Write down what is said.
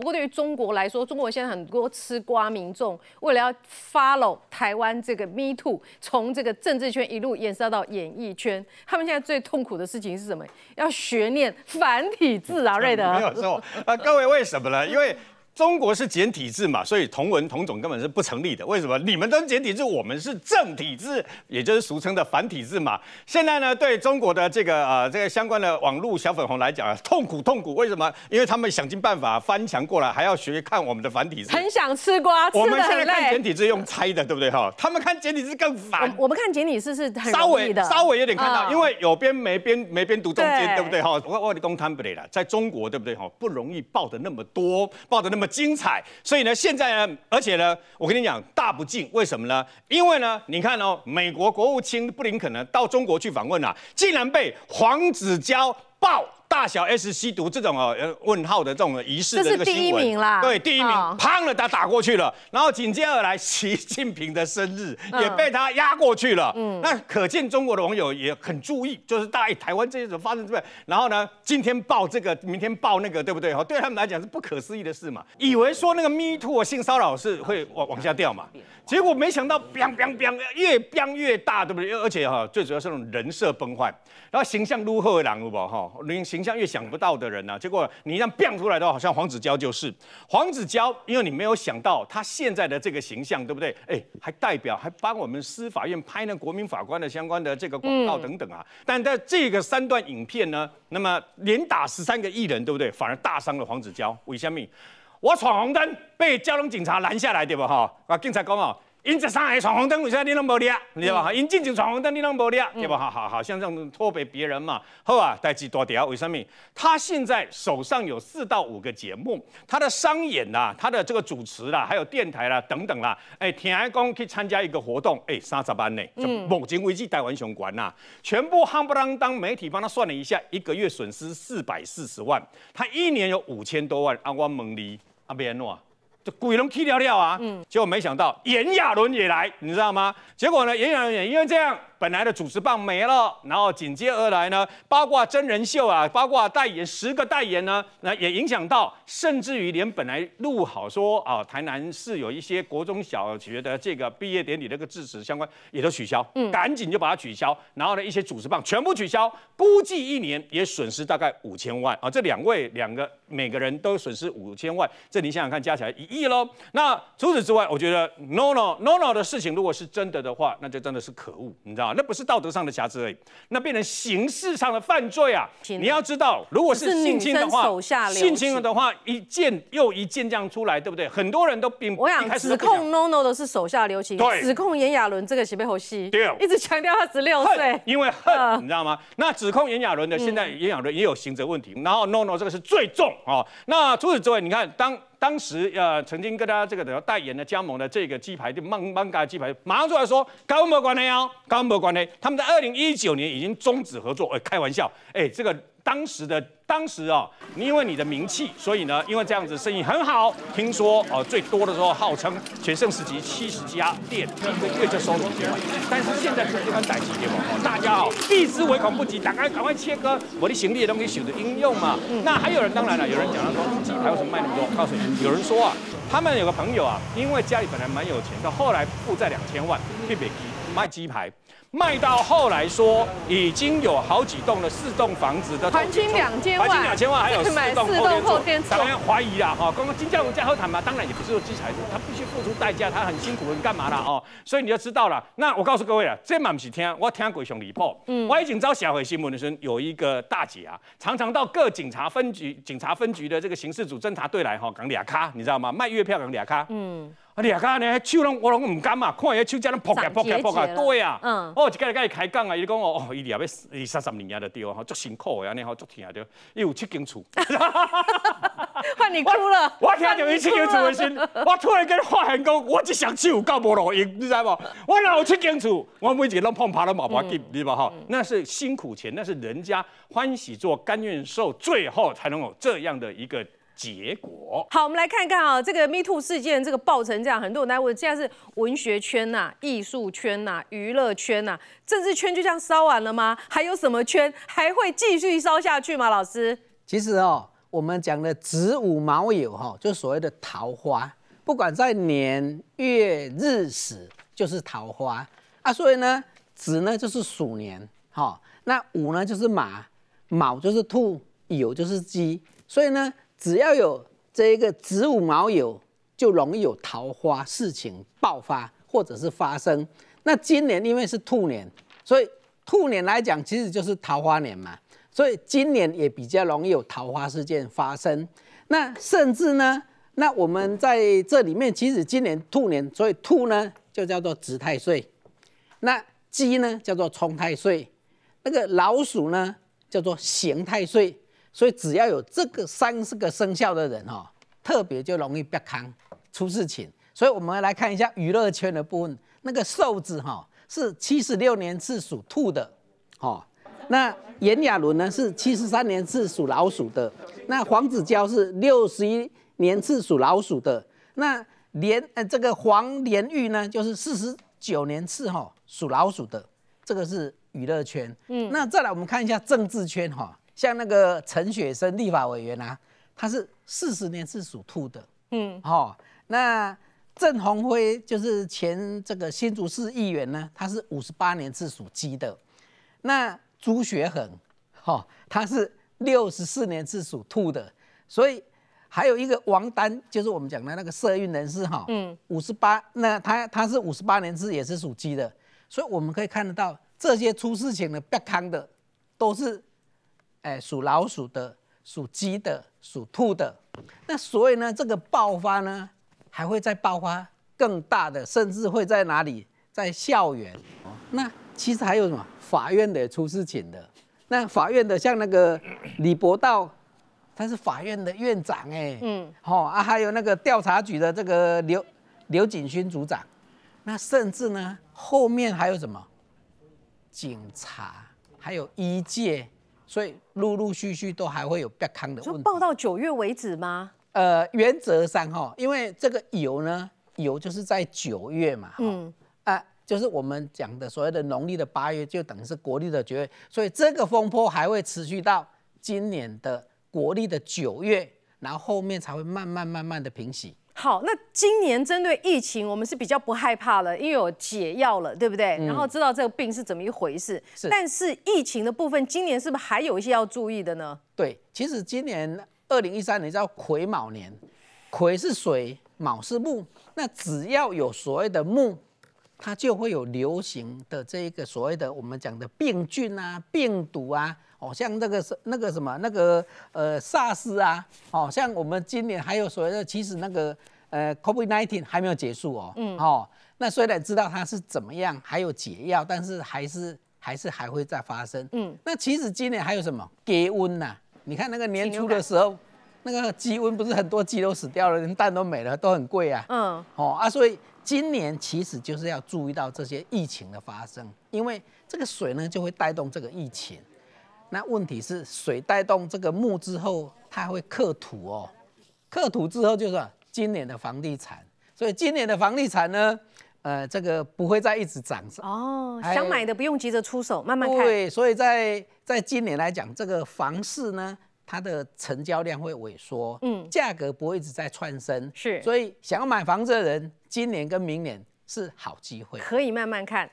不过，对于中国来说，中国现在很多吃瓜民众为了要 follow 台湾这个 Me Too，从这个政治圈一路延伸到演艺圈，他们现在最痛苦的事情是什么？要学念繁体字啊，类的。没有错啊，各位为什么呢？因为。中国是简体字嘛，所以同文同种根本是不成立的。为什么？你们都是简体字，我们是正体字，也就是俗称的繁体字嘛。现在呢，对中国的这个呃这个相关的网络小粉红来讲，痛苦痛苦。为什么？因为他们想尽办法翻墙过来，还要学看我们的繁体字，很想吃瓜，我们现在看简体字用猜的，对不对哈？他们看简体字更烦。我们看简体字是很稍微的，稍微有点看到，因为有边没边，没边读中间，对不对哈？我我外公摊不得了，在中国对不对哈？不容易报的那么多，报的那么。精彩，所以呢，现在呢，而且呢，我跟你讲，大不敬，为什么呢？因为呢，你看哦，美国国务卿布林肯呢，到中国去访问了，竟然被黄子佼爆。大小 S 吸毒这种哦，问号的这种仪式，的这个第一名啦。对，第一名，砰了，他打过去了，然后紧接而来习近平的生日也被他压过去了。嗯，那可见中国的网友也很注意，就是大台湾这些事发生之后，然后呢，今天报这个，明天报那个，对不对？哈，对他们来讲是不可思议的事嘛，以为说那个 Me Too 性骚扰是会往往下掉嘛，结果没想到，biang 越 biang 越大，对不对？而且哈，最主要是那种人设崩坏，然后形象如何的人物吧，哈，零星。形象越想不到的人呢，结果你一旦变出来的，好像黄子佼就是黄子佼，因为你没有想到他现在的这个形象，对不对？哎，还代表还帮我们司法院拍那国民法官的相关的这个广告等等啊。但在这个三段影片呢，那么连打十三个艺人，对不对？反而大伤了黄子佼，为险命！我闯红灯被交通警察拦下来，对不哈？啊，警察讲啊。因著上海闯红灯，为啥你拢无抓？你知道吗？因进前闯红灯，你拢无抓，对吧？好好好像让拖给别人嘛，好啊，代志大条。为什么？他现在手上有四到五个节目，他的商演啦，他的这个主持啦，还有电台啦等等啦。哎，田安公去参加一个活动，哎，三十班呢。就某情危机台湾熊馆》呐，全部夯不啷当媒体帮他算了一下，一个月损失四百四十万。他一年有五千多万啊，我问你，啊别诺。鬼龙 K 掉掉啊，嗯，结果没想到炎亚纶也来，你知道吗？结果呢，炎亚纶也因为这样，本来的主持棒没了，然后紧接而来呢，八卦真人秀啊，八卦代言十个代言呢，那也影响到，甚至于连本来录好说啊，台南市有一些国中小学的这个毕业典礼那个致辞相关也都取消，嗯，赶紧就把它取消，然后呢，一些主持棒全部取消，估计一年也损失大概五千万啊，这两位两个。每个人都损失五千万，这你想想看，加起来一亿喽。那除此之外，我觉得 No No No No 的事情，如果是真的的话，那就真的是可恶。你知道那不是道德上的瑕疵而已，那变成刑事上的犯罪啊！你要知道，如果是性侵的话，性侵的话一件又一件这样出来，对不对？很多人都并我想指控 No No 的是手下留情，指控炎亚纶这个洗背猴戏，一直强调他十六岁，因为恨，你知道吗？那指控炎亚纶的，现在炎亚纶也有刑责问题，然后 No No 这个是最重。哦，那除此之外，你看当当时呃曾经跟他这个的代言的加盟的这个鸡排，就曼曼嘎鸡排，马上出来说高恩关的哟，高恩关的，他们在二零一九年已经终止合作，哎，开玩笑，哎，这个当时的。当时啊，你因为你的名气，所以呢，因为这样子生意很好。听说呃，最多的时候号称全盛时期七十家店，一个月就收几千万。但是现在这款代金券哦，大家哦避之唯恐不及，赶快赶快切割，我的行李的东西选着应用嘛。那还有人，当然了，有人讲到说，鸡排为什么卖那么多？我告诉你，有人说啊，他们有个朋友啊，因为家里本来蛮有钱，到后来负债两千万，特别低。卖鸡排，卖到后来说已经有好几栋的四栋房子的租金两千万，两千万还有 四栋后店做，当然怀疑啦，哈，刚刚金家文在何谈嘛？当然也不是说鸡排，他必须付出代价，他很辛苦，你干嘛啦？哦，所以你就知道了。那我告诉各位了，这嘛不是听，我听鬼熊离谱，嗯，我以前做小回新闻的时候，有一个大姐啊，常常到各警察分局、警察分局的这个刑事组侦查队来，哈，讲俩咖，你知道吗？卖月票讲俩咖，嗯。啊，你啊，看，你手拢我拢毋敢嘛，看伊手只拢扑嘅扑嘅扑嘅，对啊，嗯，哦，就今日甲你开讲啊，伊讲哦，哦，伊也要二三十年也得掉，吼，足辛苦安尼吼，足疼啊，对，伊有七间厝，哈哈换你哭了，我听着伊七间厝的时，我突然间发现讲，我就想有五无路用，你知无？我有七间厝，我每一集拢碰爬了爸爸给，你无吼？那是辛苦钱，那是人家欢喜做，甘愿受，最后才能有这样的一个。结果好，我们来看看啊，这个 Me Too 事件这个爆成这样，很多，人来问，现在是文学圈呐、艺术圈呐、娱乐圈呐、政治圈就这样烧完了吗？还有什么圈还会继续烧下去吗？老师，其实哦，我们讲的子午卯酉哈，就所谓的桃花，不管在年月日时，就是桃花啊。所以呢，子呢就是鼠年，哈，那午呢就是马，卯就是兔，酉就是鸡，所以呢。只要有这个子午卯酉，就容易有桃花事情爆发或者是发生。那今年因为是兔年，所以兔年来讲其实就是桃花年嘛，所以今年也比较容易有桃花事件发生。那甚至呢，那我们在这里面，其实今年兔年，所以兔呢就叫做子太岁，那鸡呢叫做冲太岁，那个老鼠呢叫做刑太岁。所以只要有这个三十个生肖的人哈，特别就容易被坑出事情。所以我们来看一下娱乐圈的部分，那个瘦子哈是七十六年次属兔的，哈，那炎亚纶呢是七十三年次属老鼠的，那黄子佼是六十一年次属老鼠的，那连呃这个黄连玉呢就是四十九年次哈属老鼠的，这个是娱乐圈。嗯，那再来我们看一下政治圈哈。像那个陈雪生立法委员啊，他是四十年是属兔的，嗯，哈。那郑鸿辉就是前这个新竹市议员呢，他是五十八年是属鸡的。那朱学衡，哈，他是六十四年是属兔的。所以还有一个王丹，就是我们讲的那个社运人士哈，嗯，五十八，那他他是五十八年是也是属鸡的。所以我们可以看得到，这些出事情的不康的，都是。哎，属老鼠的，属鸡的，属兔的，那所以呢，这个爆发呢，还会再爆发更大的，甚至会在哪里？在校园。那其实还有什么？法院的出事情的。那法院的像那个李博道，他是法院的院长。哎，嗯，哦啊，还有那个调查局的这个刘刘景勋组长。那甚至呢，后面还有什么？警察，还有医界。所以陆陆续续都还会有不康的问题，就报到九月为止吗？呃，原则上哈，因为这个油呢，油就是在九月嘛，嗯，啊，就是我们讲的所谓的农历的八月，就等于是国历的九月，所以这个风波还会持续到今年的国历的九月，然后后面才会慢慢慢慢的平息。好，那今年针对疫情，我们是比较不害怕了，因为有解药了，对不对？然后知道这个病是怎么一回事。是，但是疫情的部分，今年是不是还有一些要注意的呢？对，其实今年二零一三，年叫癸卯年，癸是水，卯是木，那只要有所谓的木。它就会有流行的这一个所谓的我们讲的病菌啊、病毒啊，哦，像那个是那个什么那个呃，SARS 啊，哦，像我们今年还有所谓的，其实那个呃，Covid nineteen 还没有结束哦，嗯，哦，那虽然知道它是怎么样，还有解药，但是还是还是还会再发生，嗯，那其实今年还有什么鸡瘟呐？你看那个年初的时候，那个鸡瘟不是很多鸡都死掉了，连蛋都没了，都很贵啊，嗯，哦啊，所以。今年其实就是要注意到这些疫情的发生，因为这个水呢就会带动这个疫情。那问题是水带动这个木之后，它会克土哦，克土之后就是今年的房地产。所以今年的房地产呢，呃，这个不会再一直涨上。哦，想买的不用急着出手，慢慢看。对，所以在在今年来讲，这个房市呢。它的成交量会萎缩，嗯，价格不会一直在窜升，是，所以想要买房子的人，今年跟明年是好机会，可以慢慢看。